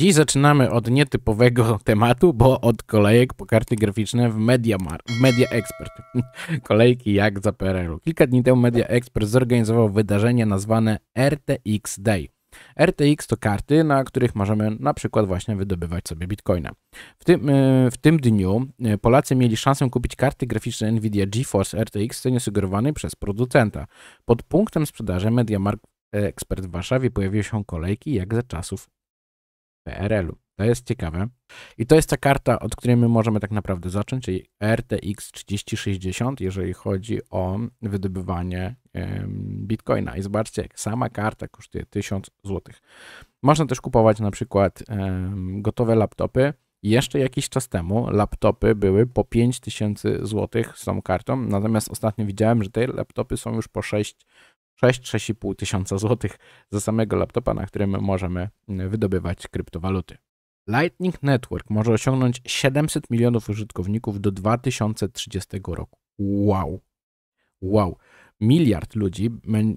Dziś zaczynamy od nietypowego tematu, bo od kolejek po karty graficzne w Media, Mar w Media Expert. Kolejki jak za PRL-u. Kilka dni temu Media Expert zorganizował wydarzenie nazwane RTX Day. RTX to karty, na których możemy na przykład właśnie wydobywać sobie bitcoina. W tym, e, w tym dniu e, Polacy mieli szansę kupić karty graficzne Nvidia GeForce RTX w cenie sugerowanej przez producenta. Pod punktem sprzedaży MediaMarkt ekspert w Warszawie pojawiły się kolejki jak za czasów PRL-u. To jest ciekawe. I to jest ta karta, od której my możemy tak naprawdę zacząć, czyli RTX 3060, jeżeli chodzi o wydobywanie bitcoina. I zobaczcie, jak sama karta kosztuje 1000 zł. Można też kupować na przykład gotowe laptopy. Jeszcze jakiś czas temu laptopy były po 5000 zł z tą kartą, natomiast ostatnio widziałem, że te laptopy są już po 6 6-6,5 tysiąca złotych za samego laptopa, na którym możemy mm, wydobywać kryptowaluty. Lightning Network może osiągnąć 700 milionów użytkowników do 2030 roku. Wow. Wow miliard ludzi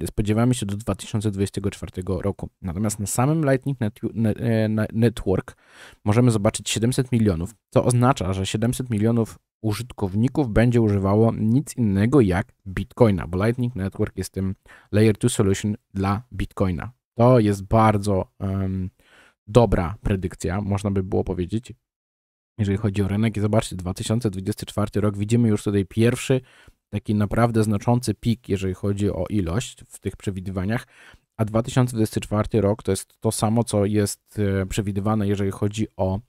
spodziewamy się do 2024 roku. Natomiast na samym Lightning e, Network możemy zobaczyć 700 milionów, co oznacza, że 700 milionów użytkowników będzie używało nic innego jak Bitcoina, bo Lightning Network jest tym Layer 2 solution dla Bitcoina. To jest bardzo um, dobra predykcja, można by było powiedzieć jeżeli chodzi o rynek. I zobaczcie, 2024 rok, widzimy już tutaj pierwszy taki naprawdę znaczący pik, jeżeli chodzi o ilość w tych przewidywaniach, a 2024 rok to jest to samo, co jest e, przewidywane, jeżeli chodzi o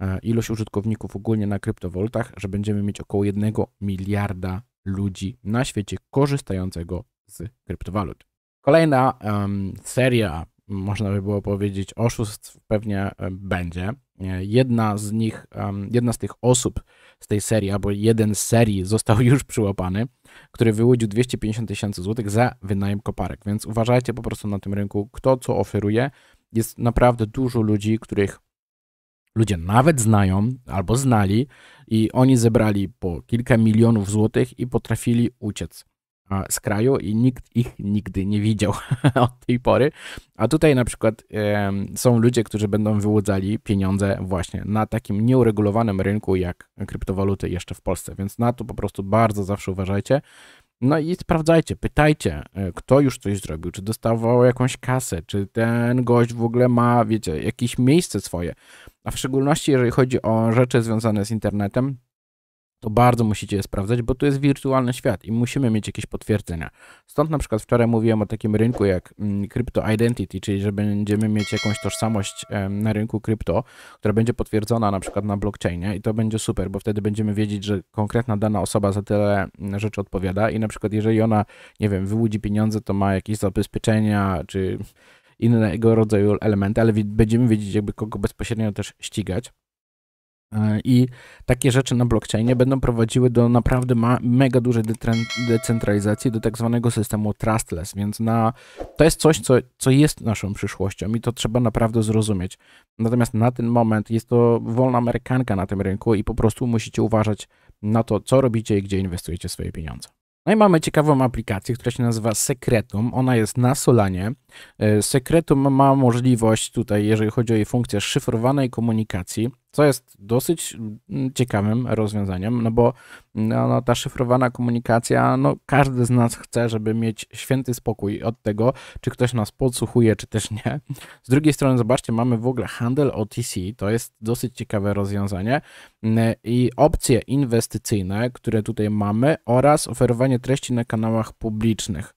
e, ilość użytkowników ogólnie na kryptowoltach, że będziemy mieć około 1 miliarda ludzi na świecie korzystającego z kryptowalut. Kolejna um, seria można by było powiedzieć, oszustw pewnie e, będzie. E, jedna z nich, jedna z tych osób z tej serii, albo jeden z serii został już przyłapany, który wyłudził 250 tysięcy złotych za wynajem koparek, więc uważajcie po prostu na tym rynku, kto co oferuje. Jest naprawdę dużo ludzi, których ludzie nawet znają albo znali i oni zebrali po kilka milionów złotych i potrafili uciec z kraju i nikt ich nigdy nie widział od tej pory. A tutaj na przykład są ludzie, którzy będą wyłudzali pieniądze właśnie na takim nieuregulowanym rynku jak kryptowaluty jeszcze w Polsce, więc na to po prostu bardzo zawsze uważajcie. No i sprawdzajcie, pytajcie, e, kto już coś zrobił, czy dostawał jakąś kasę, czy ten gość w ogóle ma, wiecie, jakieś miejsce swoje. A w szczególności, jeżeli chodzi o rzeczy związane z internetem, to bardzo musicie je sprawdzać, bo to jest wirtualny świat i musimy mieć jakieś potwierdzenia. Stąd na przykład wczoraj mówiłem o takim rynku jak mm, Crypto Identity, czyli że będziemy mieć jakąś tożsamość na rynku krypto, która będzie potwierdzona na przykład na blockchainie i to będzie super, bo wtedy będziemy wiedzieć, że konkretna dana osoba za tyle mm, rzeczy odpowiada i na przykład jeżeli ona, nie wiem, wyłudzi pieniądze, to ma jakieś zabezpieczenia czy innego rodzaju elementy, ale będziemy wiedzieć jakby kogo bezpośrednio też ścigać. E, I takie rzeczy na blockchainie będą prowadziły do naprawdę mega dużej decentralizacji, do tak zwanego systemu trustless, więc na, to jest coś, co, co jest naszą przyszłością i to trzeba naprawdę zrozumieć. Natomiast na ten moment jest to wolna amerykanka na tym rynku i po prostu musicie uważać na to, co robicie i gdzie inwestujecie swoje pieniądze. No i mamy ciekawą aplikację, która się nazywa Secretum. Ona jest na Solanie. E, Sekretum ma możliwość tutaj, jeżeli chodzi o jej funkcję szyfrowanej komunikacji, co jest dosyć mm, ciekawym rozwiązaniem, no bo mm, no, no, ta szyfrowana komunikacja, no każdy z nas chce, żeby mieć święty spokój od tego, czy ktoś nas podsłuchuje, czy też nie. Z drugiej strony, zobaczcie, mamy w ogóle handel OTC, to jest dosyć ciekawe rozwiązanie mm, i opcje inwestycyjne, które tutaj mamy oraz oferowanie treści na kanałach publicznych.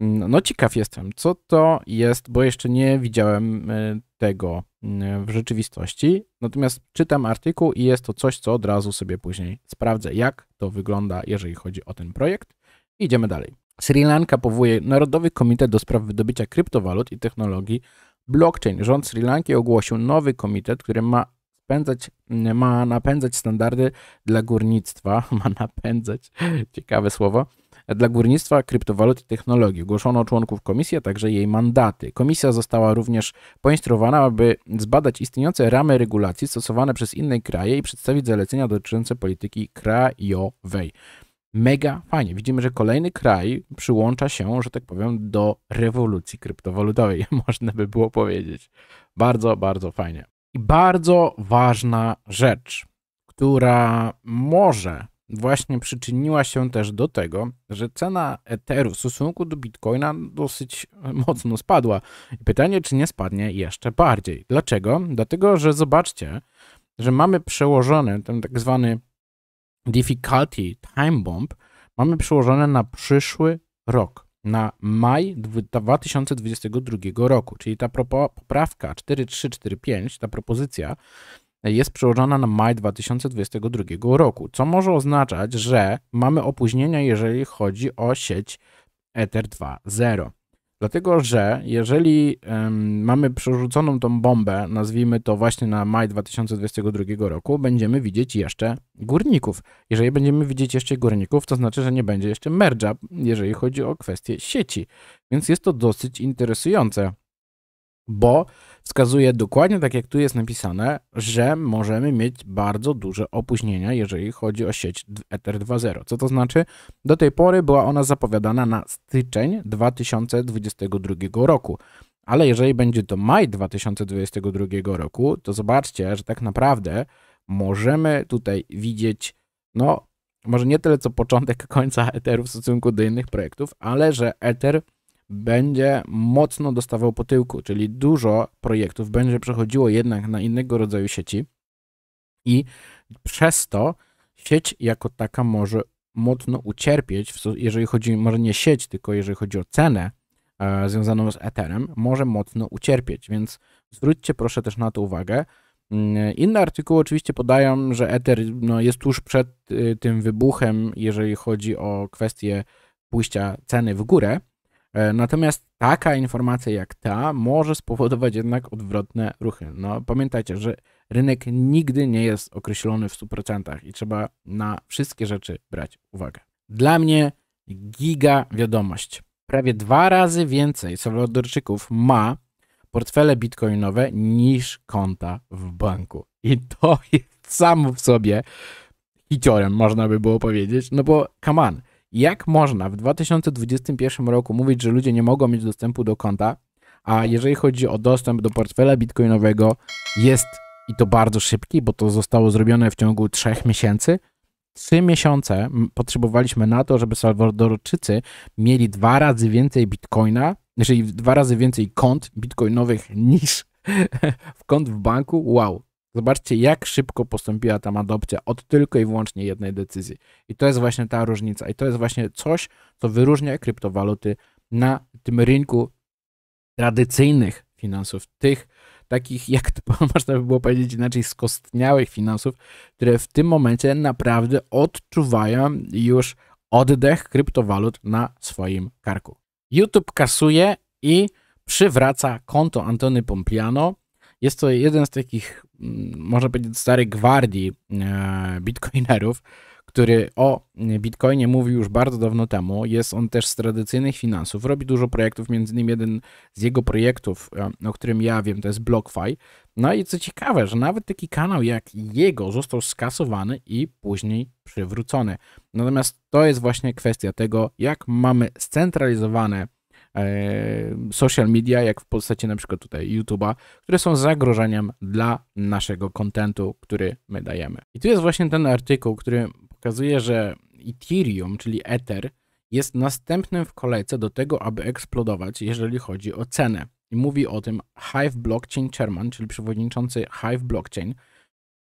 No, no ciekaw jestem, co to jest, bo jeszcze nie widziałem e, tego e, w rzeczywistości. Natomiast czytam artykuł i jest to coś, co od razu sobie później sprawdzę, jak to wygląda, jeżeli chodzi o ten projekt. Idziemy dalej. Sri Lanka powołuje Narodowy Komitet do Spraw Wydobycia Kryptowalut i Technologii Blockchain. Rząd Sri Lanki ogłosił nowy komitet, który ma spędzać, ma napędzać standardy dla górnictwa, ma napędzać, ciekawe słowo, dla górnictwa, kryptowalut i technologii. Ogłoszono członków komisji, a także jej mandaty. Komisja została również poinstruowana, aby zbadać istniejące ramy regulacji stosowane przez inne kraje i przedstawić zalecenia dotyczące polityki krajowej. Mega fajnie. Widzimy, że kolejny kraj przyłącza się, że tak powiem, do rewolucji kryptowalutowej, można by było powiedzieć. Bardzo, bardzo fajnie. I bardzo ważna rzecz, która może właśnie przyczyniła się też do tego, że cena Etheru w stosunku do Bitcoina dosyć e, mocno spadła. Pytanie, czy nie spadnie jeszcze bardziej. Dlaczego? Dlatego, że zobaczcie, że mamy przełożony ten tak zwany difficulty time bomb, mamy przełożone na przyszły rok, na maj 2022 roku, czyli ta poprawka 4345, ta propozycja jest przełożona na maj 2022 roku, co może oznaczać, że mamy opóźnienia, jeżeli chodzi o sieć Ether 2.0. Dlatego, że jeżeli um, mamy przerzuconą tą bombę, nazwijmy to właśnie na maj 2022 roku, będziemy widzieć jeszcze górników. Jeżeli będziemy widzieć jeszcze górników, to znaczy, że nie będzie jeszcze merge'a, jeżeli chodzi o kwestię sieci. Więc jest to dosyć interesujące bo wskazuje dokładnie tak, jak tu jest napisane, że możemy mieć bardzo duże opóźnienia, jeżeli chodzi o sieć Ether 2.0. Co to znaczy? Do tej pory była ona zapowiadana na styczeń 2022 roku. Ale jeżeli będzie to maj 2022 roku, to zobaczcie, że tak naprawdę możemy tutaj widzieć, no, może nie tyle co początek końca Etheru w stosunku do innych projektów, ale że Ether będzie mocno dostawał po tyłku, czyli dużo projektów będzie przechodziło jednak na innego rodzaju sieci i przez to sieć jako taka może mocno ucierpieć, jeżeli chodzi może nie sieć, tylko jeżeli chodzi o cenę e, związaną z Etherem, może mocno ucierpieć, więc zwróćcie proszę też na to uwagę. Mm, inne artykuły oczywiście podają, że Ether no, jest tuż przed y, tym wybuchem, jeżeli chodzi o kwestię pójścia ceny w górę, E, natomiast taka informacja jak ta może spowodować jednak odwrotne ruchy. No, pamiętajcie, że rynek nigdy nie jest określony w 100% i trzeba na wszystkie rzeczy brać uwagę. Dla mnie giga wiadomość. Prawie dwa razy więcej Salwadorczyków ma portfele bitcoinowe niż konta w banku. I to jest samo w sobie hiciorem, można by było powiedzieć, no bo come on. Jak można w 2021 roku mówić, że ludzie nie mogą mieć dostępu do konta, a jeżeli chodzi o dostęp do portfela bitcoinowego, jest i to bardzo szybki, bo to zostało zrobione w ciągu trzech miesięcy. Trzy miesiące potrzebowaliśmy na to, żeby Salwadorczycy mieli dwa razy więcej bitcoina, czyli dwa razy więcej kont bitcoinowych niż w kont w banku. Wow, Zobaczcie, jak szybko postąpiła tam adopcja od tylko i wyłącznie jednej decyzji. I to jest właśnie ta różnica. I to jest właśnie coś, co wyróżnia kryptowaluty na tym rynku tradycyjnych finansów, tych takich, jak to można by było powiedzieć inaczej, skostniałych finansów, które w tym momencie naprawdę odczuwają już oddech kryptowalut na swoim karku. YouTube kasuje i przywraca konto Antony Pompliano jest to jeden z takich, mm, może powiedzieć, starych gwardii e, bitcoinerów, który o e, Bitcoinie mówił już bardzo dawno temu. Jest on też z tradycyjnych finansów, robi dużo projektów, między innymi jeden z jego projektów, e, o którym ja wiem, to jest BlockFi. No i co ciekawe, że nawet taki kanał jak jego został skasowany i później przywrócony. Natomiast to jest właśnie kwestia tego, jak mamy scentralizowane E, social media, jak w postaci na przykład tutaj YouTube'a, które są zagrożeniem dla naszego kontentu, który my dajemy. I tu jest właśnie ten artykuł, który pokazuje, że Ethereum, czyli Ether, jest następnym w kolejce do tego, aby eksplodować, jeżeli chodzi o cenę. I mówi o tym Hive Blockchain Chairman, czyli przewodniczący Hive Blockchain.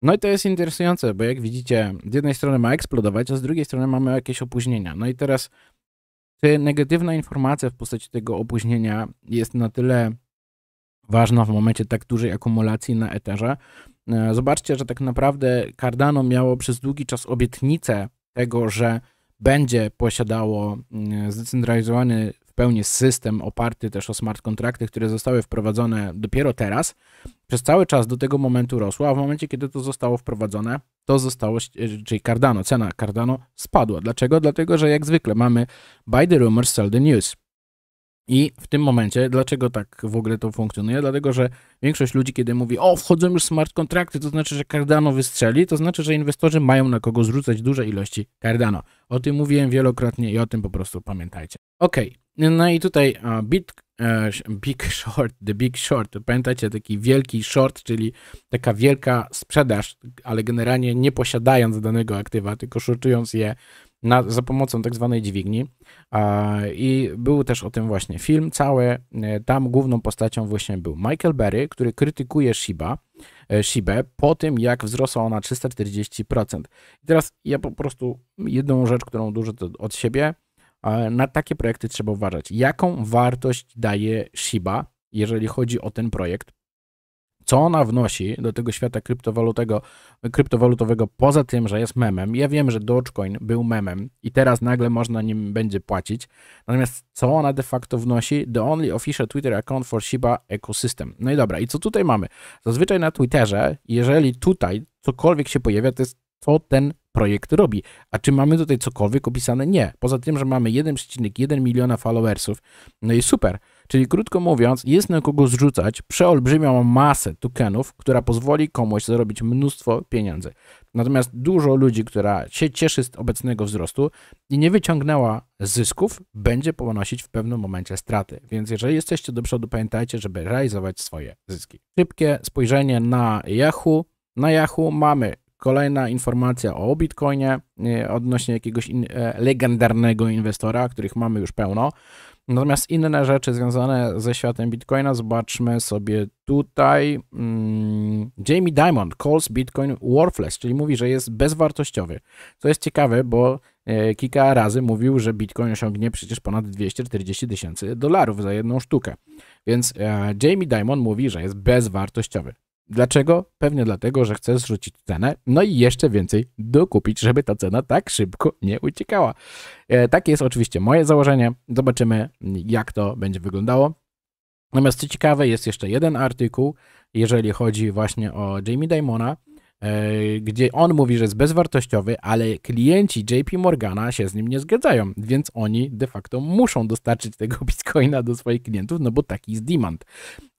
No i to jest interesujące, bo jak widzicie, z jednej strony ma eksplodować, a z drugiej strony mamy jakieś opóźnienia. No i teraz czy negatywna informacja w postaci tego opóźnienia jest na tyle ważna w momencie tak dużej akumulacji na Etherze? E, zobaczcie, że tak naprawdę Cardano miało przez długi czas obietnicę tego, że będzie posiadało mm, zdecentralizowany w pełni system oparty też o smart kontrakty, które zostały wprowadzone dopiero teraz, przez cały czas do tego momentu rosło, a w momencie, kiedy to zostało wprowadzone, to zostało, czyli Cardano, cena Cardano spadła. Dlaczego? Dlatego, że jak zwykle mamy buy the rumors, sell the news. I w tym momencie, dlaczego tak w ogóle to funkcjonuje? Dlatego, że większość ludzi, kiedy mówi, o, wchodzą już smart kontrakty, to znaczy, że Cardano wystrzeli, to znaczy, że inwestorzy mają na kogo zrzucać duże ilości Cardano. O tym mówiłem wielokrotnie i o tym po prostu pamiętajcie. Okej, okay. No i tutaj bit, Big e, Short, The Big Short. Pamiętacie taki wielki short, czyli taka wielka sprzedaż, ale generalnie nie posiadając danego aktywa, tylko shortując je na, za pomocą tak zwanej dźwigni. I był też o tym właśnie film cały. E, tam główną postacią właśnie był Michael Berry, który krytykuje Shiba, e, Shibę po tym, jak wzrosła ona 340%. I teraz ja po prostu jedną rzecz, którą dużo od siebie na takie projekty trzeba uważać. Jaką wartość daje Shiba, jeżeli chodzi o ten projekt? Co ona wnosi do tego świata kryptowalutowego, poza tym, że jest memem? Ja wiem, że Dogecoin był memem i teraz nagle można nim będzie płacić. Natomiast co ona de facto wnosi? The only official Twitter account for Shiba Ecosystem. No i dobra, i co tutaj mamy? Zazwyczaj na Twitterze, jeżeli tutaj cokolwiek się pojawia, to jest co ten projekt robi. A czy mamy tutaj cokolwiek opisane? Nie. Poza tym, że mamy 1,1 miliona followersów, no i super. Czyli krótko mówiąc, jest na kogo zrzucać przeolbrzymią masę tokenów, która pozwoli komuś zarobić mnóstwo pieniędzy. Natomiast dużo ludzi, która się cieszy z obecnego wzrostu i nie wyciągnęła zysków, będzie ponosić w pewnym momencie straty. Więc jeżeli jesteście do przodu, pamiętajcie, żeby realizować swoje zyski. Szybkie spojrzenie na Yahoo. Na Yahoo mamy Kolejna informacja o Bitcoinie y, odnośnie jakiegoś in, e, legendarnego inwestora, których mamy już pełno. Natomiast inne rzeczy związane ze światem Bitcoina zobaczmy sobie tutaj. Mm, Jamie Diamond calls Bitcoin worthless, czyli mówi, że jest bezwartościowy. Co jest ciekawe, bo e, kilka razy mówił, że Bitcoin osiągnie przecież ponad 240 tysięcy dolarów za jedną sztukę. Więc e, Jamie Diamond mówi, że jest bezwartościowy. Dlaczego? Pewnie dlatego, że chce zrzucić cenę, no i jeszcze więcej dokupić, żeby ta cena tak szybko nie uciekała. E, takie jest oczywiście moje założenie. Zobaczymy, jak to będzie wyglądało. Natomiast co ciekawe, jest jeszcze jeden artykuł, jeżeli chodzi właśnie o Jamie Damona. E, gdzie on mówi, że jest bezwartościowy, ale klienci JP Morgana się z nim nie zgadzają, więc oni de facto muszą dostarczyć tego bitcoina do swoich klientów, no bo taki jest demand.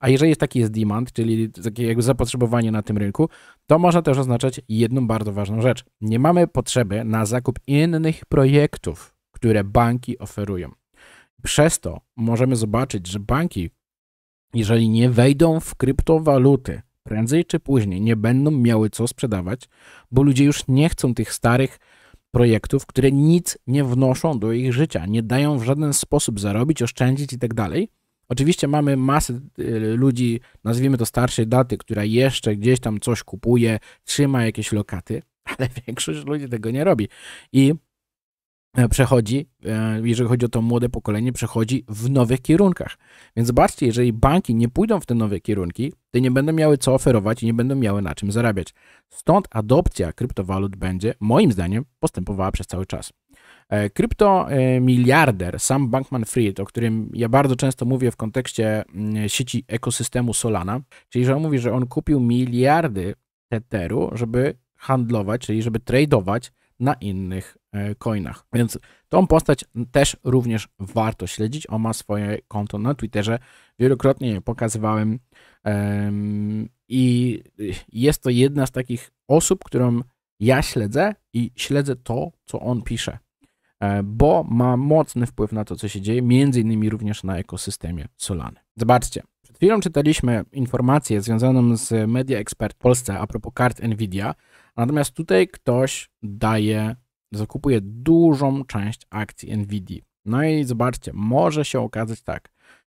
A jeżeli taki jest demand, czyli takie zapotrzebowanie na tym rynku, to może też oznaczać jedną bardzo ważną rzecz. Nie mamy potrzeby na zakup innych projektów, które banki oferują. Przez to możemy zobaczyć, że banki, jeżeli nie wejdą w kryptowaluty, prędzej czy później nie będą miały co sprzedawać, bo ludzie już nie chcą tych starych projektów, które nic nie wnoszą do ich życia, nie dają w żaden sposób zarobić, oszczędzić itd. Tak Oczywiście mamy masę y, ludzi, nazwijmy to starszej daty, która jeszcze gdzieś tam coś kupuje, trzyma jakieś lokaty, ale większość ludzi tego nie robi. I E, przechodzi, e, jeżeli chodzi o to młode pokolenie, przechodzi w nowych kierunkach. Więc zobaczcie, jeżeli banki nie pójdą w te nowe kierunki, to nie będą miały co oferować i nie będą miały na czym zarabiać. Stąd adopcja kryptowalut będzie, moim zdaniem, postępowała przez cały czas. E, krypto miliarder Sam Bankman-Fried, o którym ja bardzo często mówię w kontekście mm, sieci ekosystemu Solana, czyli że on mówi, że on kupił miliardy Etheru, żeby handlować, czyli żeby tradeować na innych e, coinach. Więc tą postać też również warto śledzić. On ma swoje konto na Twitterze. Wielokrotnie je pokazywałem i jest to jedna z takich osób, którą ja śledzę i śledzę to, co on pisze, e, bo ma mocny wpływ na to, co się dzieje, między innymi również na ekosystemie Solany. Zobaczcie, przed chwilą czytaliśmy informację związaną z Media Expert Polsce a propos kart Nvidia, Natomiast tutaj ktoś daje, zakupuje dużą część akcji Nvidia. No i zobaczcie, może się okazać tak,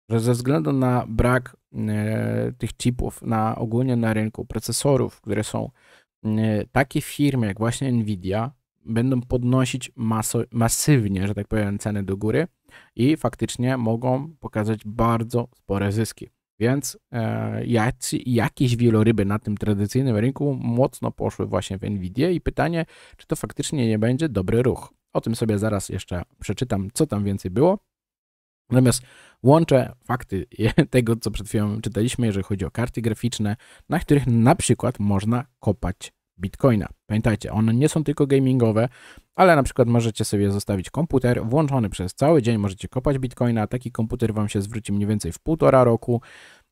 że ze względu na brak e, tych chipów na ogólnie na rynku procesorów, które są e, takie firmy jak właśnie Nvidia, będą podnosić maso, masywnie, że tak powiem, ceny do góry i faktycznie mogą pokazać bardzo spore zyski. Więc e, jacy, jakieś wieloryby na tym tradycyjnym rynku mocno poszły właśnie w Nvidia i pytanie, czy to faktycznie nie będzie dobry ruch. O tym sobie zaraz jeszcze przeczytam, co tam więcej było. Natomiast łączę fakty tego, co przed chwilą czytaliśmy, jeżeli chodzi o karty graficzne, na których na przykład można kopać Bitcoina. Pamiętajcie, one nie są tylko gamingowe, ale na przykład możecie sobie zostawić komputer włączony przez cały dzień, możecie kopać Bitcoina, taki komputer Wam się zwróci mniej więcej w półtora roku,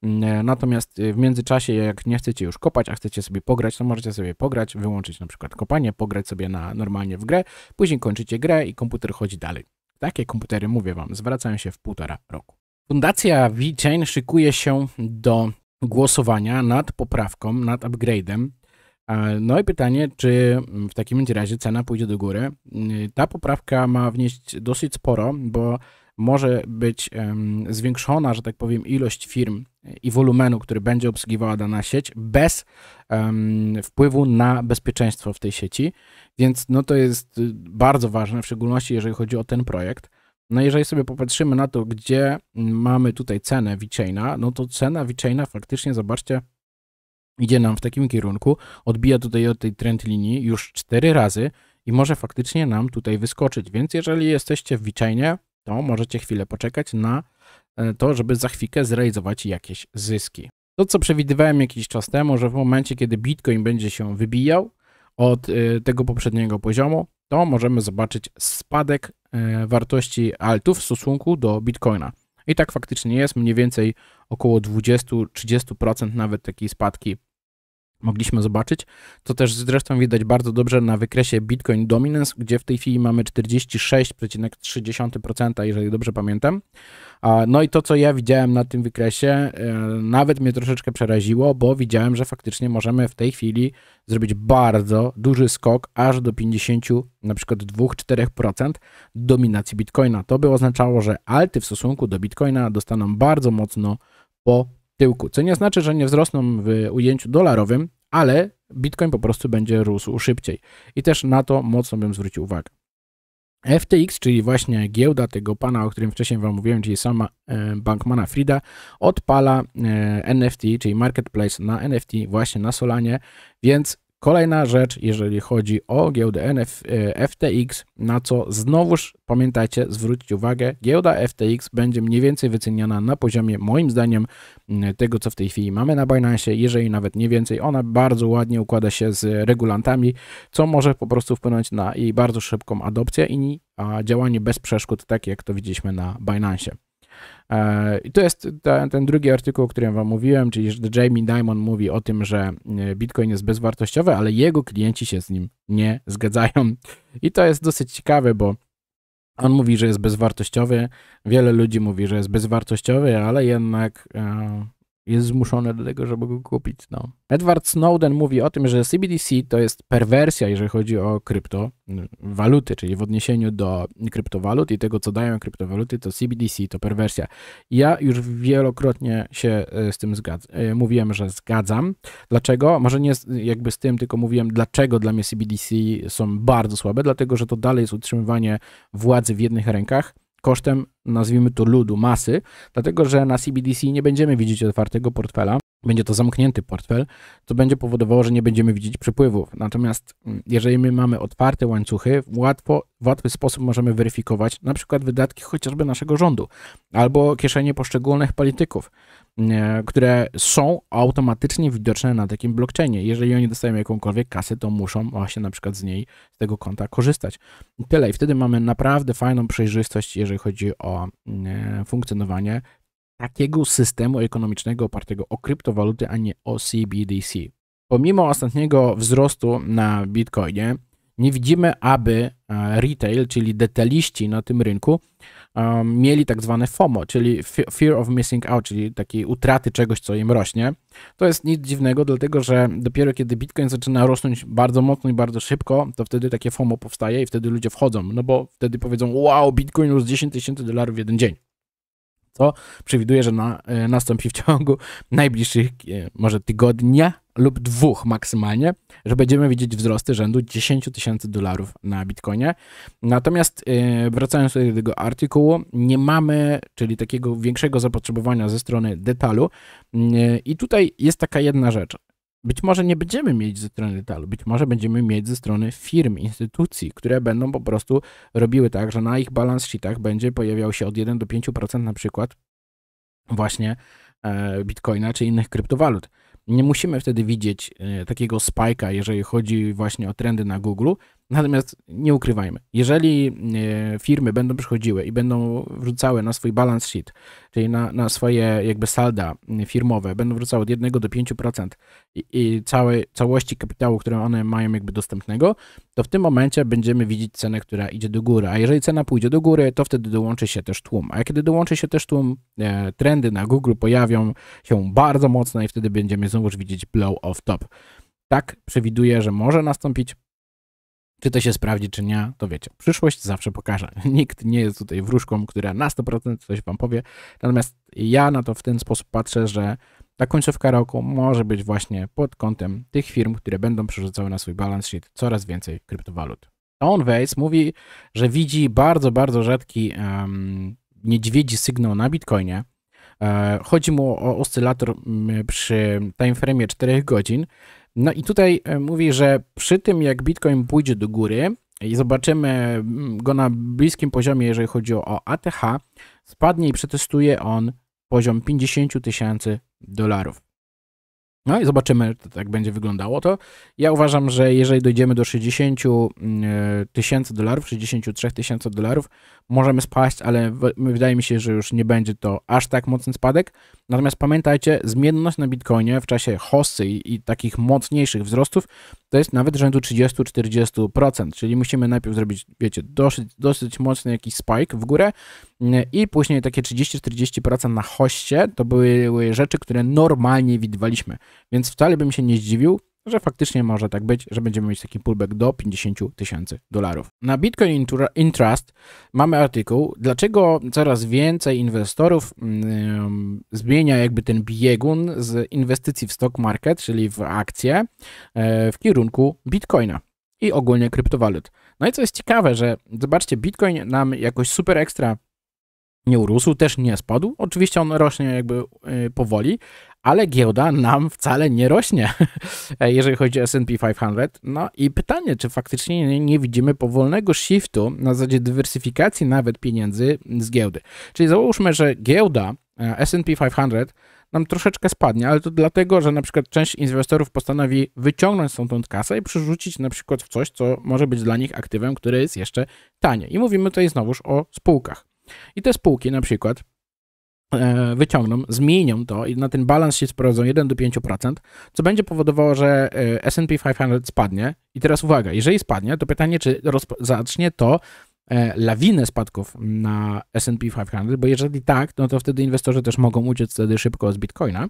mm, e, Natomiast e, w międzyczasie, jak nie chcecie już kopać, a chcecie sobie pograć, to możecie sobie pograć, wyłączyć na przykład kopanie, pograć sobie na, normalnie w grę, później kończycie grę i komputer chodzi dalej. Takie komputery, mówię Wam, zwracają się w półtora roku. Fundacja VeChain szykuje się do głosowania nad poprawką, nad upgrade'em no i pytanie, czy mm, w takim razie cena pójdzie do góry. Mm, ta poprawka ma wnieść dosyć sporo, bo może być zwiększona, że tak powiem, ilość firm e, i wolumenu, który będzie obsługiwała dana sieć, bez wpływu na bezpieczeństwo w tej sieci. Więc no to jest y, bardzo ważne, w szczególności jeżeli chodzi o ten projekt. No jeżeli sobie popatrzymy na to, gdzie mm, mamy tutaj cenę VeChaina, no to cena VeChaina faktycznie, zobaczcie, idzie nam w takim kierunku, odbija tutaj od tej trend linii już cztery razy i może faktycznie nam tutaj wyskoczyć. Więc jeżeli jesteście w wyczajnie, to możecie chwilę poczekać na e, to, żeby za chwilkę zrealizować jakieś zyski. To, co przewidywałem jakiś czas temu, że w momencie, kiedy Bitcoin będzie się wybijał od e, tego poprzedniego poziomu, to możemy zobaczyć spadek e, wartości altów w stosunku do Bitcoina. I tak faktycznie jest, mniej więcej około 20-30% nawet takiej spadki mogliśmy zobaczyć. To też zresztą widać bardzo dobrze na wykresie Bitcoin Dominance, gdzie w tej chwili mamy 46,3%, jeżeli dobrze pamiętam. No i to, co ja widziałem na tym wykresie, e, nawet mnie troszeczkę przeraziło, bo widziałem, że faktycznie możemy w tej chwili zrobić bardzo duży skok, aż do 50, na przykład 2-4% dominacji Bitcoina. To by oznaczało, że alty w stosunku do Bitcoina dostaną bardzo mocno po tyłku. Co nie znaczy, że nie wzrosną w ujęciu dolarowym, ale Bitcoin po prostu będzie rósł szybciej. I też na to mocno bym zwrócił uwagę. FTX, czyli właśnie giełda tego pana, o którym wcześniej Wam mówiłem, czyli sama e, Bankmana Frida, odpala e, NFT, czyli marketplace na NFT właśnie na Solanie, więc Kolejna rzecz, jeżeli chodzi o giełdę NF, e, FTX, na co znowuż pamiętajcie, zwrócić uwagę, giełda FTX będzie mniej więcej wyceniana na poziomie, moim zdaniem, tego co w tej chwili mamy na Binance, jeżeli nawet nie więcej. Ona bardzo ładnie układa się z regulantami, co może po prostu wpłynąć na jej bardzo szybką adopcję i działanie bez przeszkód, tak jak to widzieliśmy na Binance. E, I to jest ten, ten drugi artykuł, o którym wam mówiłem, czyli że Jamie Dimon mówi o tym, że e, Bitcoin jest bezwartościowy, ale jego klienci się z nim nie zgadzają. I to jest dosyć ciekawe, bo on mówi, że jest bezwartościowy, wiele ludzi mówi, że jest bezwartościowy, ale jednak e, jest zmuszone do tego, żeby go kupić. No. Edward Snowden mówi o tym, że CBDC to jest perwersja, jeżeli chodzi o kryptowaluty, czyli w odniesieniu do kryptowalut i tego, co dają kryptowaluty, to CBDC to perwersja. Ja już wielokrotnie się e, z tym zgadzam. E, mówiłem, że zgadzam. Dlaczego? Może nie jakby z tym, tylko mówiłem, dlaczego dla mnie CBDC są bardzo słabe, dlatego, że to dalej jest utrzymywanie władzy w jednych rękach kosztem, nazwijmy to, ludu, masy, dlatego że na CBDC nie będziemy widzieć otwartego portfela, będzie to zamknięty portfel, co będzie powodowało, że nie będziemy widzieć przepływów. Natomiast mm, jeżeli my mamy otwarte łańcuchy, łatwo, w łatwy sposób możemy weryfikować na przykład wydatki chociażby naszego rządu albo kieszenie poszczególnych polityków, mm, e, które są automatycznie widoczne na takim blockchainie. Jeżeli oni dostają jakąkolwiek kasę, to muszą właśnie na przykład z niej, z tego konta korzystać. I tyle. I wtedy mamy naprawdę fajną przejrzystość, jeżeli chodzi o mm, e, funkcjonowanie takiego systemu ekonomicznego opartego o kryptowaluty, a nie o CBDC. Pomimo ostatniego wzrostu na Bitcoinie, nie widzimy, aby e, retail, czyli detaliści na tym rynku, um, mieli tak zwane FOMO, czyli fear of missing out, czyli takiej utraty czegoś, co im rośnie. To jest nic dziwnego, dlatego że dopiero kiedy Bitcoin zaczyna rosnąć bardzo mocno i bardzo szybko, to wtedy takie FOMO powstaje i wtedy ludzie wchodzą, no bo wtedy powiedzą, wow, Bitcoin już 10 tysięcy dolarów w jeden dzień co przewiduje, że na, e, nastąpi w ciągu najbliższych e, może tygodnia lub dwóch maksymalnie, że będziemy widzieć wzrosty rzędu 10 tysięcy dolarów na Bitcoinie. Natomiast e, wracając do tego artykułu, nie mamy, czyli takiego większego zapotrzebowania ze strony detalu. I tutaj jest taka jedna rzecz. Być może nie będziemy mieć ze strony detalu, być może będziemy mieć ze strony firm, instytucji, które będą po prostu robiły tak, że na ich balance sheetach będzie pojawiał się od 1 do 5% na przykład właśnie e, bitcoina czy innych kryptowalut. Nie musimy wtedy widzieć e, takiego spajka, jeżeli chodzi właśnie o trendy na Google, Natomiast nie ukrywajmy, jeżeli e, firmy będą przychodziły i będą wrzucały na swój balance sheet, czyli na, na swoje jakby salda mm, firmowe, będą wrzucały od 1 do 5% i, i całe całości kapitału, które one mają jakby dostępnego, to w tym momencie będziemy widzieć cenę, która idzie do góry. A jeżeli cena pójdzie do góry, to wtedy dołączy się też tłum. A kiedy dołączy się też tłum, e, trendy na Google pojawią się bardzo mocno i wtedy będziemy znowuż widzieć blow off top. Tak przewiduję, że może nastąpić czy to się sprawdzi, czy nie, to wiecie. Przyszłość zawsze pokaże. Nikt nie jest tutaj wróżką, która na 100% coś wam powie. Natomiast ja na to w ten sposób patrzę, że ta końcówka roku może być właśnie pod kątem tych firm, które będą przerzucały na swój balance sheet coraz więcej kryptowalut. Onbase mówi, że widzi bardzo, bardzo rzadki um, niedźwiedzi sygnał na Bitcoinie. E, chodzi mu o oscylator mm, przy timeframe 4 godzin. No i tutaj e, mówi, że przy tym jak Bitcoin pójdzie do góry i zobaczymy mm, go na bliskim poziomie, jeżeli chodzi o ATH, spadnie i przetestuje on poziom 50 tysięcy dolarów. No i zobaczymy, jak będzie wyglądało to. Ja uważam, że jeżeli dojdziemy do 60 mm, e, tysięcy dolarów, 63 tysięcy dolarów, możemy spaść, ale wydaje mi się, że już nie będzie to aż tak mocny spadek. Natomiast pamiętajcie, zmienność na Bitcoinie w czasie hossy i, i takich mocniejszych wzrostów to jest nawet rzędu 30-40%, czyli musimy najpierw zrobić, wiecie, dosyć, dosyć mocny jakiś spike w górę mm, i później takie 30-40% na hoście to były rzeczy, które normalnie widywaliśmy. Więc wcale bym się nie zdziwił, że faktycznie może tak być, że będziemy mieć taki pullback do 50 tysięcy dolarów. Na Bitcoin Interest mamy artykuł, dlaczego coraz więcej inwestorów mm, y, zmienia jakby ten biegun z inwestycji w stock market, czyli w akcje, e, w kierunku Bitcoina i ogólnie kryptowalut. No i co jest ciekawe, że zobaczcie, Bitcoin nam jakoś super ekstra nie urósł, też nie spadł. Oczywiście on rośnie jakby y, powoli, ale giełda nam wcale nie rośnie, jeżeli chodzi o S&P 500. No i pytanie, czy faktycznie nie, nie widzimy powolnego shiftu na zasadzie dywersyfikacji nawet pieniędzy z giełdy. Czyli załóżmy, że giełda e, S&P 500 nam troszeczkę spadnie, ale to dlatego, że na przykład część inwestorów postanowi wyciągnąć stąd kasę i przerzucić na przykład w coś, co może być dla nich aktywem, który jest jeszcze tanie. I mówimy tutaj znowuż o spółkach. I te spółki na przykład e, wyciągną, zmienią to i na ten balans się sprowadzą 1 do 5%, co będzie powodowało, że e, S&P 500 spadnie. I teraz uwaga, jeżeli spadnie, to pytanie, czy zacznie to E, lawinę spadków na S&P 500, bo jeżeli tak, no to wtedy inwestorzy też mogą uciec wtedy szybko z Bitcoina.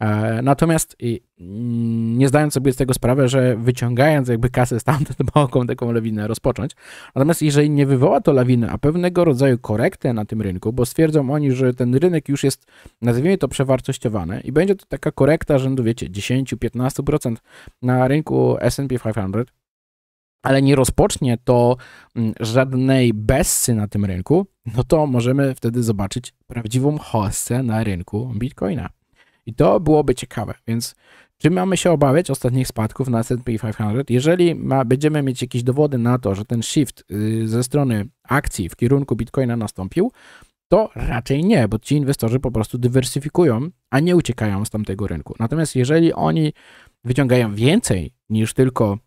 E, natomiast mm, nie zdając sobie z tego sprawy, że wyciągając jakby kasę stamtąd mogą taką lawinę rozpocząć. Natomiast jeżeli nie wywoła to lawiny, a pewnego rodzaju korektę na tym rynku, bo stwierdzą oni, że ten rynek już jest, nazwijmy to, przewartościowany i będzie to taka korekta rzędu, wiecie, 10-15% na rynku S&P 500, ale nie rozpocznie to mm, żadnej bessy na tym rynku, no to możemy wtedy zobaczyć prawdziwą hossę na rynku Bitcoina. I to byłoby ciekawe, więc czy mamy się obawiać ostatnich spadków na S&P 500? Jeżeli ma, będziemy mieć jakieś dowody na to, że ten shift y, ze strony akcji w kierunku Bitcoina nastąpił, to raczej nie, bo ci inwestorzy po prostu dywersyfikują, a nie uciekają z tamtego rynku. Natomiast jeżeli oni wyciągają więcej niż tylko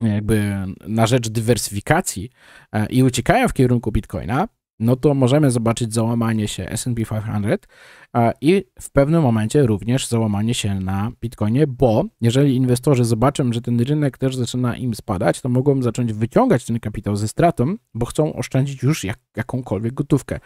jakby na rzecz dywersyfikacji e, i uciekają w kierunku Bitcoina, no to możemy zobaczyć załamanie się S&P 500 i w pewnym momencie również załamanie się na Bitcoinie, bo jeżeli inwestorzy zobaczą, że ten rynek też zaczyna im spadać, to mogą zacząć wyciągać ten kapitał ze stratą, bo chcą oszczędzić już jak, jakąkolwiek gotówkę.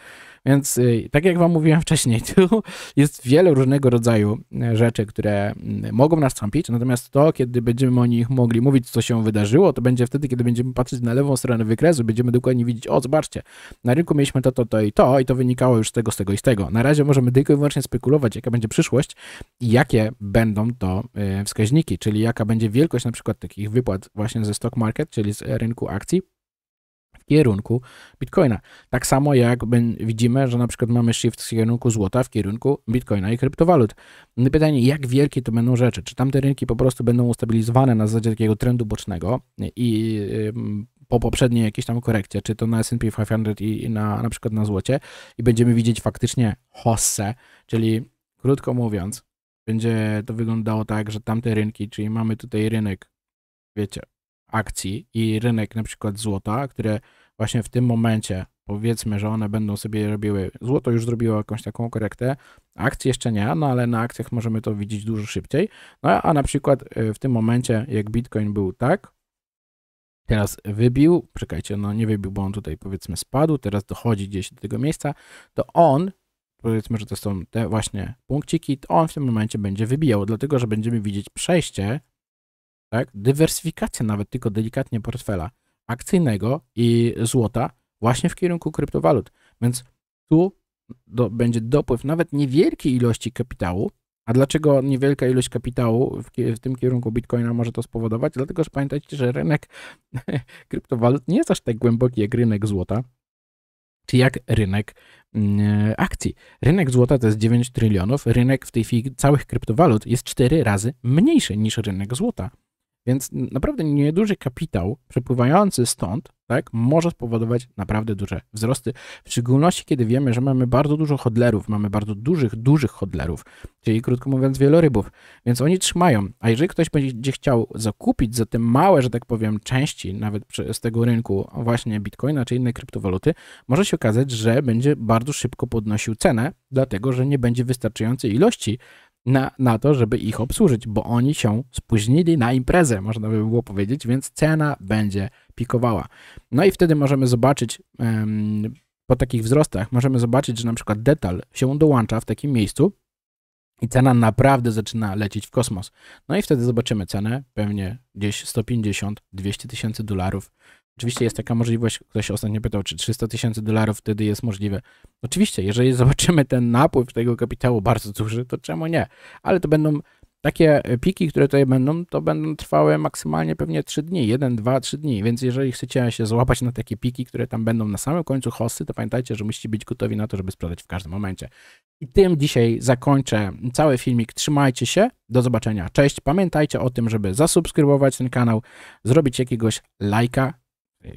Więc y, tak jak Wam mówiłem wcześniej, tu jest wiele różnego rodzaju y, rzeczy, które mm, mogą nastąpić, natomiast to, kiedy będziemy o nich mogli mówić, co się wydarzyło, to będzie wtedy, kiedy będziemy patrzeć na lewą stronę wykresu, będziemy dokładnie widzieć, o zobaczcie, na rynku mieliśmy to, to, to i to i to wynikało już z tego, z tego i z tego. Na razie możemy tylko tylko i wyłącznie spekulować, jaka będzie przyszłość i jakie będą to e, wskaźniki, czyli jaka będzie wielkość na przykład takich wypłat właśnie ze stock market, czyli z e, rynku akcji, w kierunku bitcoina. Tak samo jak widzimy, że na przykład mamy shift z kierunku złota w kierunku bitcoina i kryptowalut. No pytanie, jak wielkie to będą rzeczy? Czy tamte rynki po prostu będą ustabilizowane na zasadzie takiego trendu bocznego i e, po poprzedniej jakiejś tam korekcie, czy to na S&P 500 i, na, na przykład na złocie i będziemy widzieć faktycznie hossę, czyli krótko mówiąc, będzie to wyglądało tak, że tamte rynki, czyli mamy tutaj rynek, wiecie, akcji i rynek na przykład złota, które właśnie w tym momencie powiedzmy, że one będą sobie robiły, złoto już zrobiło jakąś taką korektę, akcji jeszcze nie, no ale na akcjach możemy to widzieć dużo szybciej, no a na przykład y, w tym momencie, jak Bitcoin był tak, teraz wybił, czekajcie, no nie wybił, bo on tutaj powiedzmy spadł, teraz dochodzi gdzieś do tego miejsca, to on, powiedzmy, że to są te właśnie punkciki, to on w tym momencie będzie wybijał, dlatego, że będziemy widzieć przejście, tak, dywersyfikację nawet tylko delikatnie portfela akcyjnego i złota właśnie w kierunku kryptowalut. Więc tu do, będzie dopływ nawet niewielkiej ilości kapitału, a dlaczego niewielka ilość kapitału w, w, tym kierunku bitcoina może to spowodować? Dlatego, że pamiętajcie, że rynek kryptowalut nie jest aż tak głęboki jak rynek złota, czy jak rynek mm, akcji. Rynek złota to jest 9 trylionów, rynek w tej chwili całych kryptowalut jest 4 razy mniejszy niż rynek złota. Więc naprawdę nieduży kapitał przepływający stąd, tak, może spowodować naprawdę duże wzrosty. W szczególności, kiedy wiemy, że mamy bardzo dużo hodlerów, mamy bardzo dużych, dużych hodlerów, czyli krótko mówiąc, wielorybów, więc oni trzymają. A jeżeli ktoś będzie chciał zakupić za te małe, że tak powiem, części, nawet z tego rynku, właśnie bitcoina czy inne kryptowaluty, może się okazać, że będzie bardzo szybko podnosił cenę, dlatego że nie będzie wystarczającej ilości na, na to, żeby ich obsłużyć, bo oni się spóźnili na imprezę, można by było powiedzieć, więc cena będzie pikowała. No i wtedy możemy zobaczyć um, po takich wzrostach, możemy zobaczyć, że na przykład detal się dołącza w takim miejscu, i cena naprawdę zaczyna lecieć w kosmos. No i wtedy zobaczymy cenę, pewnie gdzieś 150-200 tysięcy dolarów. Oczywiście jest taka możliwość, ktoś ostatnio pytał, czy 300 tysięcy dolarów wtedy jest możliwe. Oczywiście, jeżeli zobaczymy ten napływ tego kapitału bardzo duży, to czemu nie? Ale to będą takie e, piki, które tutaj będą, to będą trwały maksymalnie pewnie 3 dni, 1, 2, 3 dni, więc jeżeli chcecie się złapać na takie piki, które tam będą na samym końcu hosty, to pamiętajcie, że musicie być gotowi na to, żeby sprzedać w każdym momencie. I tym dzisiaj zakończę cały filmik. Trzymajcie się, do zobaczenia, cześć. Pamiętajcie o tym, żeby zasubskrybować ten kanał, zrobić jakiegoś lajka,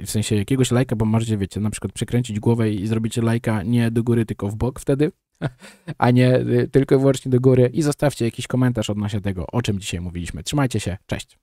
w sensie jakiegoś lajka, bo możecie, wiecie, na przykład przekręcić głowę i zrobicie lajka nie do góry, tylko w bok wtedy. a nie y, tylko i wyłącznie do góry. I zostawcie jakiś komentarz odnośnie tego, o czym dzisiaj mówiliśmy. Trzymajcie się, cześć.